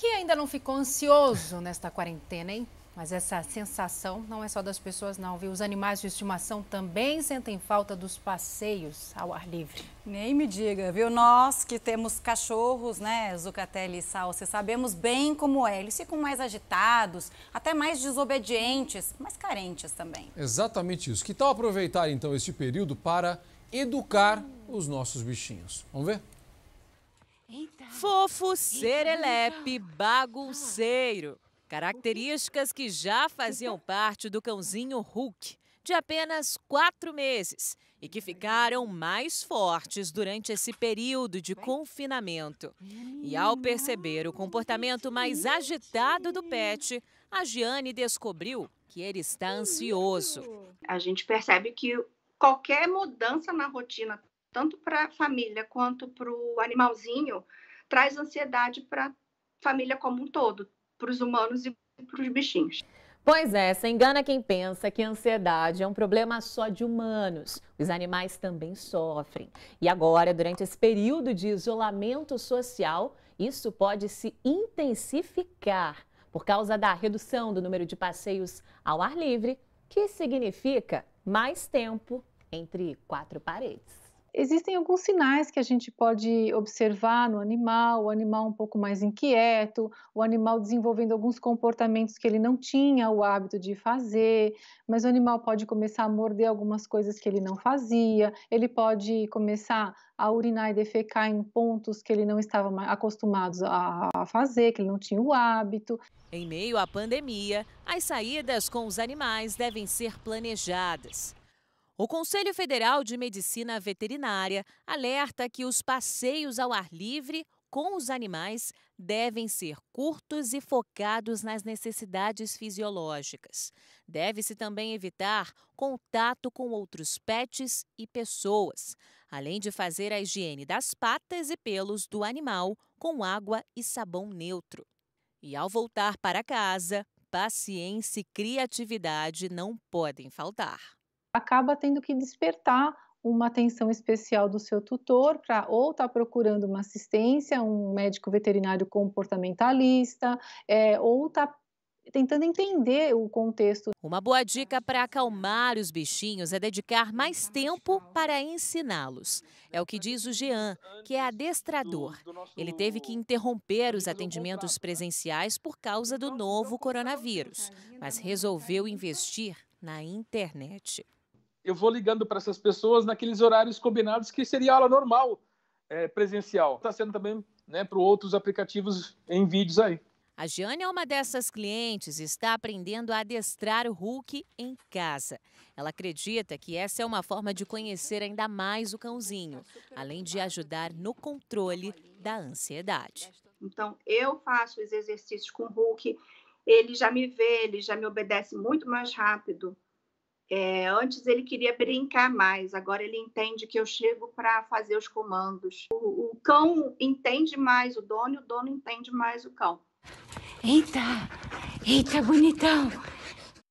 Que ainda não ficou ansioso nesta quarentena, hein? Mas essa sensação não é só das pessoas, não, viu? Os animais de estimação também sentem falta dos passeios ao ar livre. Nem me diga, viu? Nós que temos cachorros, né, Zucatelli e Salsa, sabemos bem como é. Eles ficam mais agitados, até mais desobedientes, mas carentes também. Exatamente isso. Que tal aproveitar, então, este período para educar os nossos bichinhos? Vamos ver? Fofo, serelepe, bagunceiro. Características que já faziam parte do cãozinho Hulk, de apenas quatro meses, e que ficaram mais fortes durante esse período de confinamento. E ao perceber o comportamento mais agitado do pet, a Giane descobriu que ele está ansioso. A gente percebe que qualquer mudança na rotina, tanto para a família quanto para o animalzinho, traz ansiedade para a família como um todo, para os humanos e para os bichinhos. Pois é, se engana quem pensa que a ansiedade é um problema só de humanos. Os animais também sofrem. E agora, durante esse período de isolamento social, isso pode se intensificar por causa da redução do número de passeios ao ar livre, que significa mais tempo entre quatro paredes. Existem alguns sinais que a gente pode observar no animal, o animal um pouco mais inquieto, o animal desenvolvendo alguns comportamentos que ele não tinha o hábito de fazer, mas o animal pode começar a morder algumas coisas que ele não fazia, ele pode começar a urinar e defecar em pontos que ele não estava acostumado a fazer, que ele não tinha o hábito. Em meio à pandemia, as saídas com os animais devem ser planejadas. O Conselho Federal de Medicina Veterinária alerta que os passeios ao ar livre com os animais devem ser curtos e focados nas necessidades fisiológicas. Deve-se também evitar contato com outros pets e pessoas, além de fazer a higiene das patas e pelos do animal com água e sabão neutro. E ao voltar para casa, paciência e criatividade não podem faltar acaba tendo que despertar uma atenção especial do seu tutor para ou estar tá procurando uma assistência, um médico veterinário comportamentalista, é, ou estar tá tentando entender o contexto. Uma boa dica para acalmar os bichinhos é dedicar mais tempo para ensiná-los. É o que diz o Jean, que é adestrador. Ele teve que interromper os atendimentos presenciais por causa do novo coronavírus, mas resolveu investir na internet eu vou ligando para essas pessoas naqueles horários combinados que seria aula normal, é, presencial. Está sendo também né, para outros aplicativos em vídeos aí. A Jane é uma dessas clientes e está aprendendo a adestrar o Hulk em casa. Ela acredita que essa é uma forma de conhecer ainda mais o cãozinho, além de ajudar no controle da ansiedade. Então, eu faço os exercícios com o Hulk, ele já me vê, ele já me obedece muito mais rápido. É, antes ele queria brincar mais, agora ele entende que eu chego para fazer os comandos. O, o, cão entende mais o dono e o dono entende mais o cão. Eita, eita, bonitão!